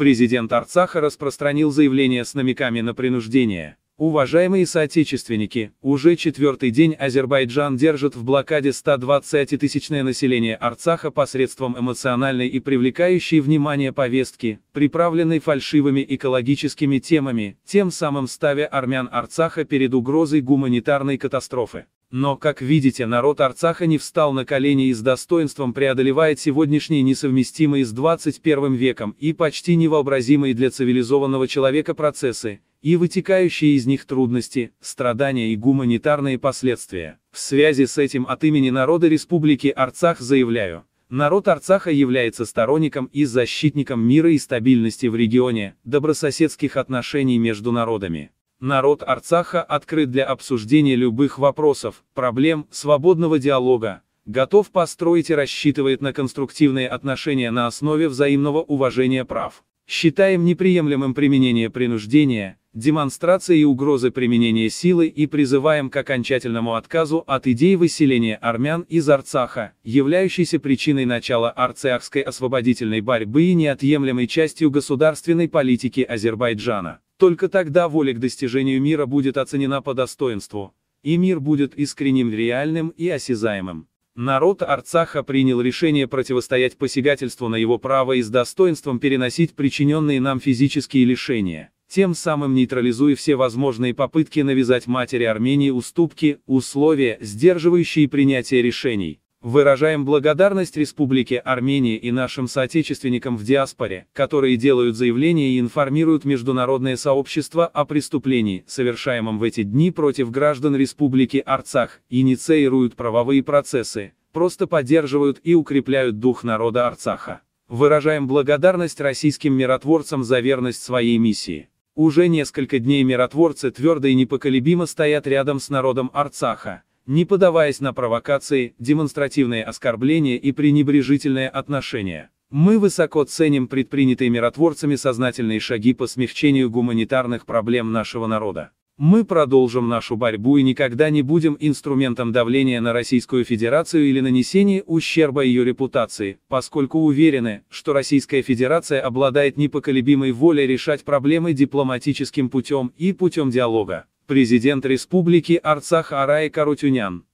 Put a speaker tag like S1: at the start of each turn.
S1: Президент Арцаха распространил заявление с намеками на принуждение. Уважаемые соотечественники, уже четвертый день Азербайджан держит в блокаде 120-тысячное население Арцаха посредством эмоциональной и привлекающей внимание повестки, приправленной фальшивыми экологическими темами, тем самым ставя армян Арцаха перед угрозой гуманитарной катастрофы. Но, как видите, народ Арцаха не встал на колени и с достоинством преодолевает сегодняшние несовместимые с 21 веком и почти невообразимые для цивилизованного человека процессы, и вытекающие из них трудности, страдания и гуманитарные последствия. В связи с этим от имени народа Республики Арцах заявляю, народ Арцаха является сторонником и защитником мира и стабильности в регионе, добрососедских отношений между народами. Народ Арцаха открыт для обсуждения любых вопросов, проблем, свободного диалога, готов построить и рассчитывает на конструктивные отношения на основе взаимного уважения прав. Считаем неприемлемым применение принуждения, демонстрации и угрозы применения силы и призываем к окончательному отказу от идей выселения армян из Арцаха, являющейся причиной начала арцахской освободительной борьбы и неотъемлемой частью государственной политики Азербайджана. Только тогда воля к достижению мира будет оценена по достоинству, и мир будет искренним, реальным и осязаемым. Народ Арцаха принял решение противостоять посягательству на его право и с достоинством переносить причиненные нам физические лишения, тем самым нейтрализуя все возможные попытки навязать матери Армении уступки, условия, сдерживающие принятие решений. Выражаем благодарность Республике Армения и нашим соотечественникам в диаспоре, которые делают заявления и информируют международное сообщество о преступлении, совершаемом в эти дни против граждан Республики Арцах, инициируют правовые процессы, просто поддерживают и укрепляют дух народа Арцаха. Выражаем благодарность российским миротворцам за верность своей миссии. Уже несколько дней миротворцы твердо и непоколебимо стоят рядом с народом Арцаха, не поддаваясь на провокации, демонстративные оскорбления и пренебрежительное отношение. Мы высоко ценим предпринятые миротворцами сознательные шаги по смягчению гуманитарных проблем нашего народа. Мы продолжим нашу борьбу и никогда не будем инструментом давления на Российскую Федерацию или нанесения ущерба ее репутации, поскольку уверены, что Российская Федерация обладает непоколебимой волей решать проблемы дипломатическим путем и путем диалога. Президент Республики Арцах Арай Карутюнян.